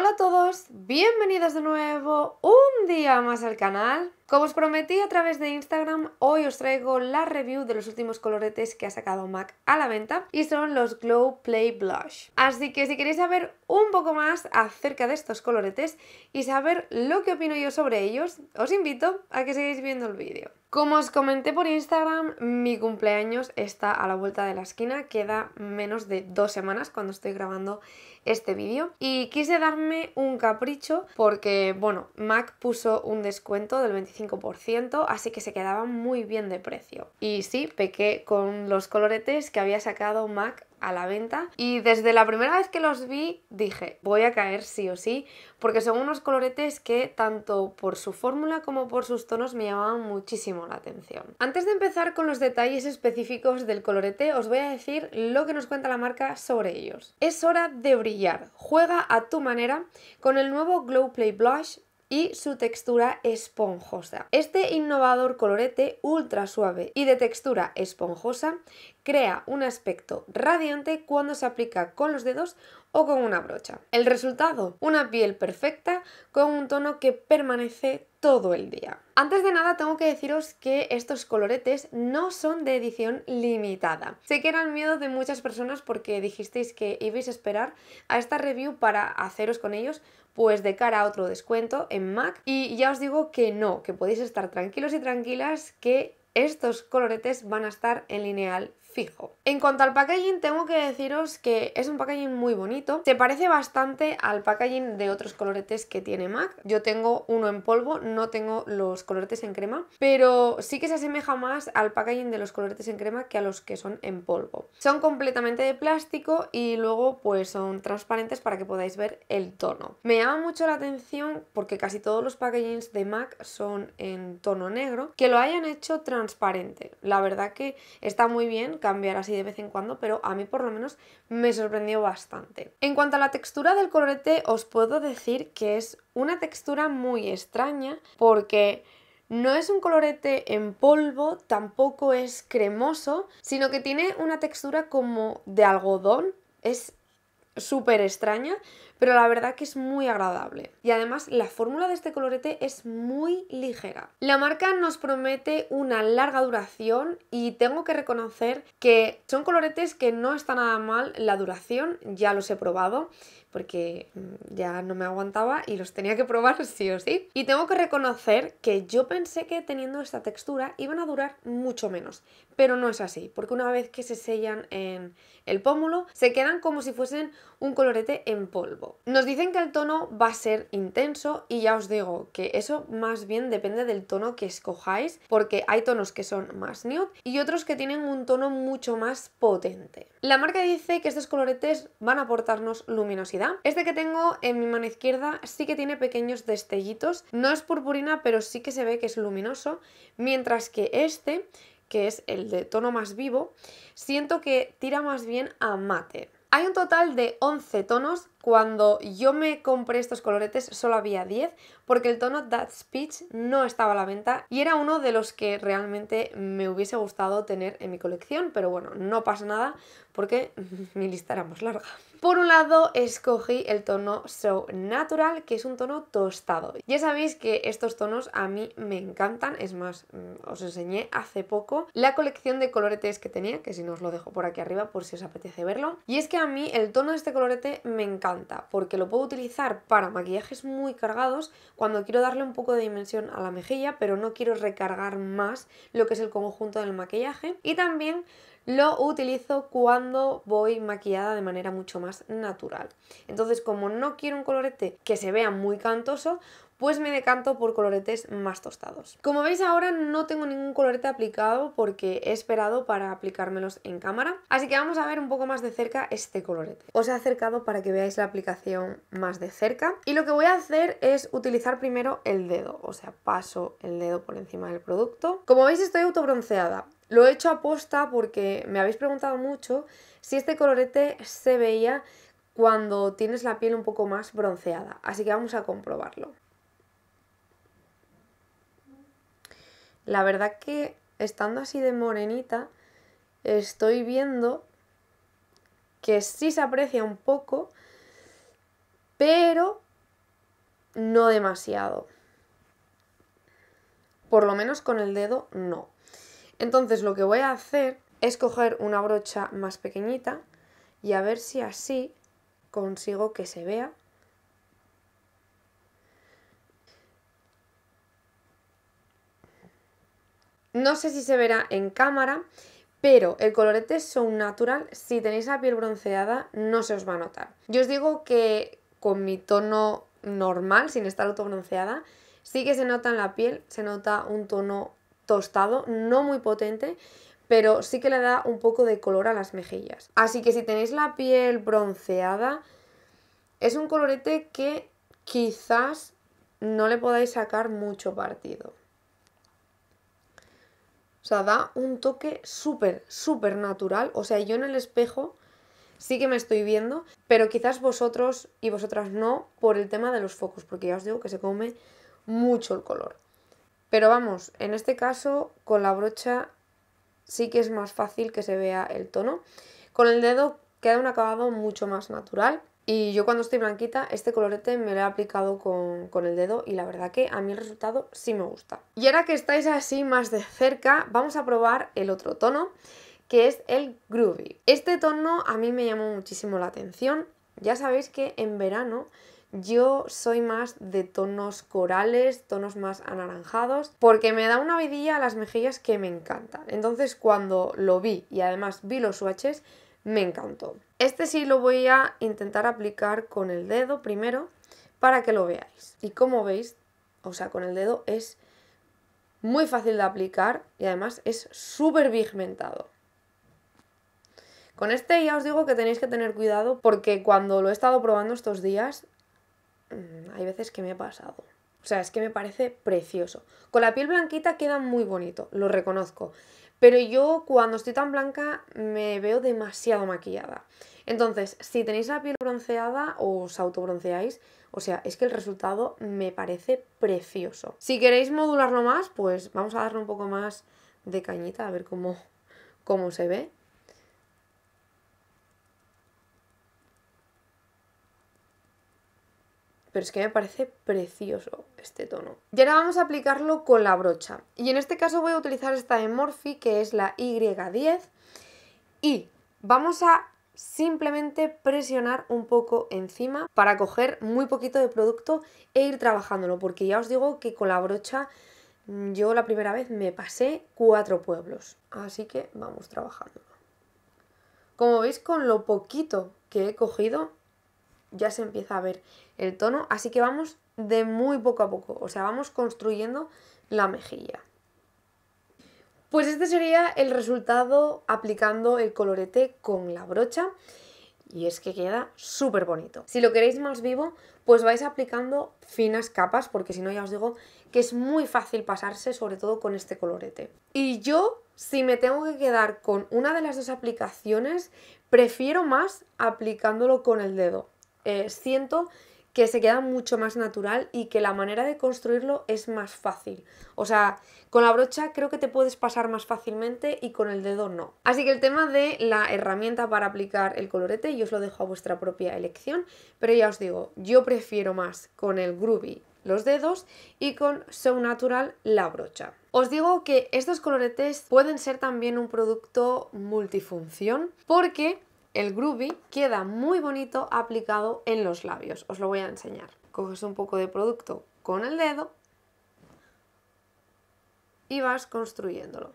Hola a todos, bienvenidos de nuevo un día más al canal. Como os prometí a través de Instagram, hoy os traigo la review de los últimos coloretes que ha sacado MAC a la venta y son los Glow Play Blush. Así que si queréis saber un poco más acerca de estos coloretes y saber lo que opino yo sobre ellos, os invito a que sigáis viendo el vídeo. Como os comenté por Instagram, mi cumpleaños está a la vuelta de la esquina, queda menos de dos semanas cuando estoy grabando este vídeo y quise darme un capricho porque, bueno, MAC puso un descuento del 25 así que se quedaban muy bien de precio. Y sí, pequé con los coloretes que había sacado MAC a la venta y desde la primera vez que los vi dije voy a caer sí o sí porque son unos coloretes que tanto por su fórmula como por sus tonos me llamaban muchísimo la atención. Antes de empezar con los detalles específicos del colorete os voy a decir lo que nos cuenta la marca sobre ellos. Es hora de brillar, juega a tu manera con el nuevo Glow Play Blush y su textura esponjosa. Este innovador colorete ultra suave y de textura esponjosa crea un aspecto radiante cuando se aplica con los dedos o con una brocha. El resultado, una piel perfecta con un tono que permanece todo el día. Antes de nada tengo que deciros que estos coloretes no son de edición limitada. Sé que era el miedo de muchas personas porque dijisteis que ibais a esperar a esta review para haceros con ellos pues de cara a otro descuento en Mac y ya os digo que no, que podéis estar tranquilos y tranquilas que estos coloretes van a estar en lineal fijo. En cuanto al packaging, tengo que deciros que es un packaging muy bonito. Se parece bastante al packaging de otros coloretes que tiene MAC. Yo tengo uno en polvo, no tengo los coloretes en crema, pero sí que se asemeja más al packaging de los coloretes en crema que a los que son en polvo. Son completamente de plástico y luego pues son transparentes para que podáis ver el tono. Me llama mucho la atención porque casi todos los packagings de MAC son en tono negro, que lo hayan hecho transparente. La verdad que está muy bien cambiar así de vez en cuando, pero a mí por lo menos me sorprendió bastante. En cuanto a la textura del colorete, os puedo decir que es una textura muy extraña porque... No es un colorete en polvo, tampoco es cremoso, sino que tiene una textura como de algodón. Es súper extraña, pero la verdad que es muy agradable. Y además la fórmula de este colorete es muy ligera. La marca nos promete una larga duración y tengo que reconocer que son coloretes que no está nada mal la duración, ya los he probado porque mm, ya no me aguantaba y los tenía que probar sí o sí. Y tengo que reconocer que yo pensé que teniendo esta textura iban a durar mucho menos, pero no es así, porque una vez que se sellan en el pómulo se quedan como si fuesen un colorete en polvo. Nos dicen que el tono va a ser intenso y ya os digo que eso más bien depende del tono que escojáis porque hay tonos que son más nude y otros que tienen un tono mucho más potente. La marca dice que estos coloretes van a aportarnos luminosidad. Este que tengo en mi mano izquierda sí que tiene pequeños destellitos, no es purpurina pero sí que se ve que es luminoso, mientras que este que es el de tono más vivo, siento que tira más bien a mate. Hay un total de 11 tonos cuando yo me compré estos coloretes solo había 10 porque el tono That Peach no estaba a la venta y era uno de los que realmente me hubiese gustado tener en mi colección, pero bueno, no pasa nada porque mi lista era más larga. Por un lado escogí el tono So Natural, que es un tono tostado. Ya sabéis que estos tonos a mí me encantan, es más, mm, os enseñé hace poco la colección de coloretes que tenía, que si no os lo dejo por aquí arriba por si os apetece verlo. Y es que a mí el tono de este colorete me encanta porque lo puedo utilizar para maquillajes muy cargados cuando quiero darle un poco de dimensión a la mejilla, pero no quiero recargar más lo que es el conjunto del maquillaje. Y también lo utilizo cuando voy maquillada de manera mucho más natural. Entonces, como no quiero un colorete que se vea muy cantoso, pues me decanto por coloretes más tostados. Como veis ahora no tengo ningún colorete aplicado porque he esperado para aplicármelos en cámara, así que vamos a ver un poco más de cerca este colorete. Os he acercado para que veáis la aplicación más de cerca y lo que voy a hacer es utilizar primero el dedo, o sea, paso el dedo por encima del producto. Como veis estoy autobronceada, lo he hecho a posta porque me habéis preguntado mucho si este colorete se veía cuando tienes la piel un poco más bronceada, así que vamos a comprobarlo. La verdad que estando así de morenita, estoy viendo que sí se aprecia un poco, pero no demasiado. Por lo menos con el dedo no. Entonces lo que voy a hacer es coger una brocha más pequeñita y a ver si así consigo que se vea No sé si se verá en cámara, pero el colorete son Natural, si tenéis la piel bronceada, no se os va a notar. Yo os digo que con mi tono normal, sin estar autobronceada, sí que se nota en la piel, se nota un tono tostado, no muy potente, pero sí que le da un poco de color a las mejillas. Así que si tenéis la piel bronceada, es un colorete que quizás no le podáis sacar mucho partido sea, da un toque súper, súper natural. O sea, yo en el espejo sí que me estoy viendo, pero quizás vosotros y vosotras no por el tema de los focos, porque ya os digo que se come mucho el color. Pero vamos, en este caso con la brocha sí que es más fácil que se vea el tono. Con el dedo queda un acabado mucho más natural. Y yo cuando estoy blanquita, este colorete me lo he aplicado con, el dedo y la verdad que a mí el resultado sí me gusta. Y ahora que estáis así más de cerca, vamos a probar el otro tono, que es el Groovy. Este tono a mí me llamó muchísimo la atención. Ya sabéis que en verano yo soy más de tonos corales, tonos más anaranjados, porque me da una vidilla a las mejillas que me encantan. Entonces cuando lo vi y además vi los swatches, me encantó. Este sí lo voy a intentar aplicar con el dedo primero para que lo veáis. Y como veis, o sea, con el dedo es muy fácil de aplicar y además es súper pigmentado. Con este ya os digo que tenéis que tener cuidado porque cuando lo he estado probando estos días, mm, hay veces que me he pasado. O sea, es que me parece precioso. Con la piel blanquita queda muy bonito, lo reconozco. Pero yo cuando estoy tan blanca me veo demasiado maquillada. Entonces, si tenéis la piel bronceada o os autobronceáis, o sea, es que el resultado me parece precioso. Si queréis modularlo más, pues vamos a darle un poco más de cañita a ver cómo, cómo se ve. pero es que me parece precioso este tono. Y ahora vamos a aplicarlo con la brocha. Y en este caso voy a utilizar esta de Morphe, que es la Y10. Y vamos a simplemente presionar un poco encima para coger muy poquito de producto e ir trabajándolo. Porque ya os digo que con la brocha mm, yo la primera vez me pasé cuatro pueblos. Así que vamos trabajando. Como veis, con lo poquito que he cogido ya se empieza a ver el tono, así que vamos de muy poco a poco, o sea, vamos construyendo la mejilla. Pues este sería el resultado aplicando el colorete con la brocha y es que queda súper bonito. Si lo queréis más vivo, pues vais aplicando finas capas, porque si no ya os digo que es muy fácil pasarse, sobre todo con este colorete. Y yo, si me tengo que quedar con una de las dos aplicaciones, prefiero más aplicándolo con el dedo. Eh, siento que se queda mucho más natural y que la manera de construirlo es más fácil. O sea, con la brocha creo que te puedes pasar más fácilmente y con el dedo no. Así que el tema de la herramienta para aplicar el colorete yo os lo dejo a vuestra propia elección, pero ya os digo, yo prefiero más con el Groovy los dedos y con So Natural la brocha. Os digo que estos coloretes pueden ser también un producto multifunción porque el groovy queda muy bonito aplicado en los labios. Os lo voy a enseñar. Coges un poco de producto con el dedo y vas construyéndolo.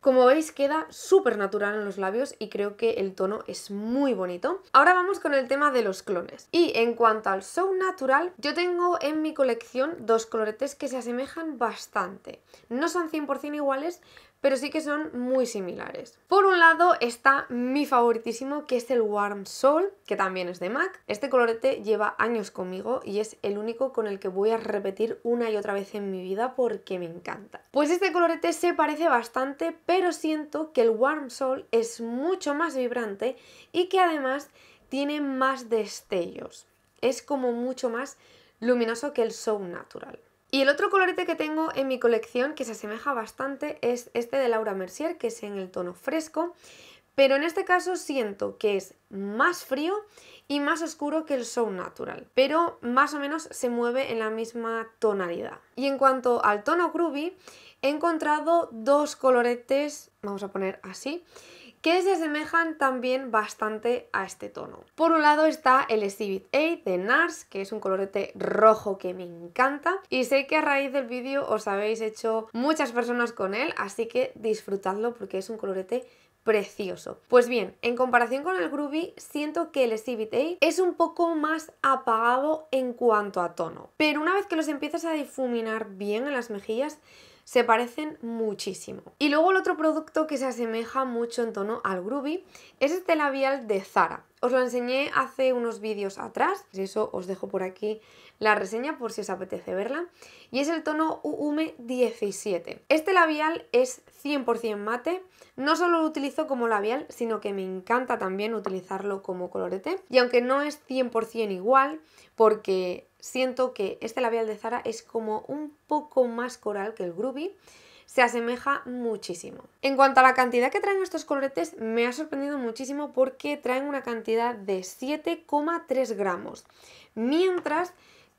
Como veis queda súper natural en los labios y creo que el tono es muy bonito. Ahora vamos con el tema de los clones. Y en cuanto al show natural, yo tengo en mi colección dos coloretes que se asemejan bastante. No son 100% iguales, pero sí que son muy similares. Por un lado está mi favoritísimo, que es el Warm Soul, que también es de MAC. Este colorete lleva años conmigo y es el único con el que voy a repetir una y otra vez en mi vida porque me encanta. Pues este colorete se parece bastante, pero siento que el Warm Soul es mucho más vibrante y que además tiene más destellos. Es como mucho más luminoso que el Soul Natural. Y el otro colorete que tengo en mi colección, que se asemeja bastante, es este de Laura Mercier, que es en el tono fresco, pero en este caso siento que es más frío y más oscuro que el Sound Natural, pero más o menos se mueve en la misma tonalidad. Y en cuanto al tono groovy, he encontrado dos coloretes, vamos a poner así, que se asemejan también bastante a este tono. Por un lado está el Exhibit A de NARS, que es un colorete rojo que me encanta y sé que a raíz del vídeo os habéis hecho muchas personas con él, así que disfrutadlo porque es un colorete precioso. Pues bien, en comparación con el Groovy, siento que el Exhibit A es un poco más apagado en cuanto a tono. Pero una vez que los empiezas a difuminar bien en las mejillas, se parecen muchísimo. Y luego el otro producto que se asemeja mucho en tono al Groovy es este labial de Zara. Os lo enseñé hace unos vídeos atrás, eso os dejo por aquí la reseña por si os apetece verla. Y es el tono UUME 17. Este labial es 100% mate. No solo lo utilizo como labial, sino que me encanta también utilizarlo como colorete. Y aunque no es 100% igual, porque siento que este labial de Zara es como un poco más coral que el Groovy, se asemeja muchísimo. En cuanto a la cantidad que traen estos coloretes, me ha sorprendido muchísimo porque traen una cantidad de 7,3 gramos. Mientras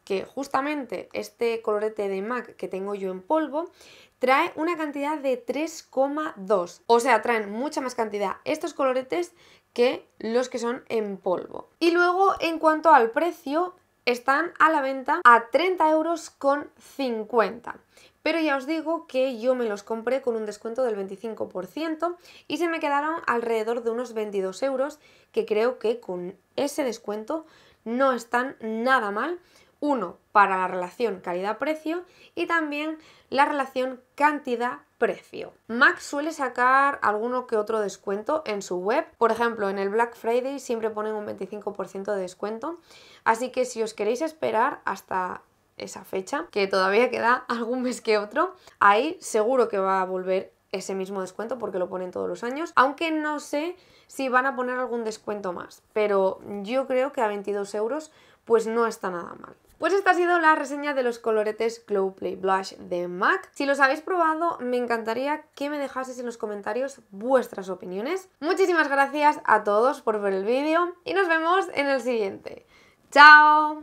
que justamente este colorete de MAC que tengo yo en polvo trae una cantidad de 3,2. O sea, traen mucha más cantidad estos coloretes que los que son en polvo. Y luego, en cuanto al precio, están a la venta a 30 euros con 50. Pero ya os digo que yo me los compré con un descuento del 25% y se me quedaron alrededor de unos 22 euros, que creo que con ese descuento no están nada mal uno para la relación calidad-precio y también la relación cantidad-precio. Max suele sacar alguno que otro descuento en su web. Por ejemplo, en el Black Friday siempre ponen un 25% de descuento. Así que si os queréis esperar hasta esa fecha, que todavía queda algún mes que otro, ahí seguro que va a volver ese mismo descuento porque lo ponen todos los años, aunque no sé si van a poner algún descuento más, pero yo creo que a 22 euros pues no está nada mal. Pues esta ha sido la reseña de los coloretes Glow Play Blush de MAC. Si los habéis probado, me encantaría que me dejaseis en los comentarios vuestras opiniones. Muchísimas gracias a todos por ver el vídeo y nos vemos en el siguiente. ¡Chao!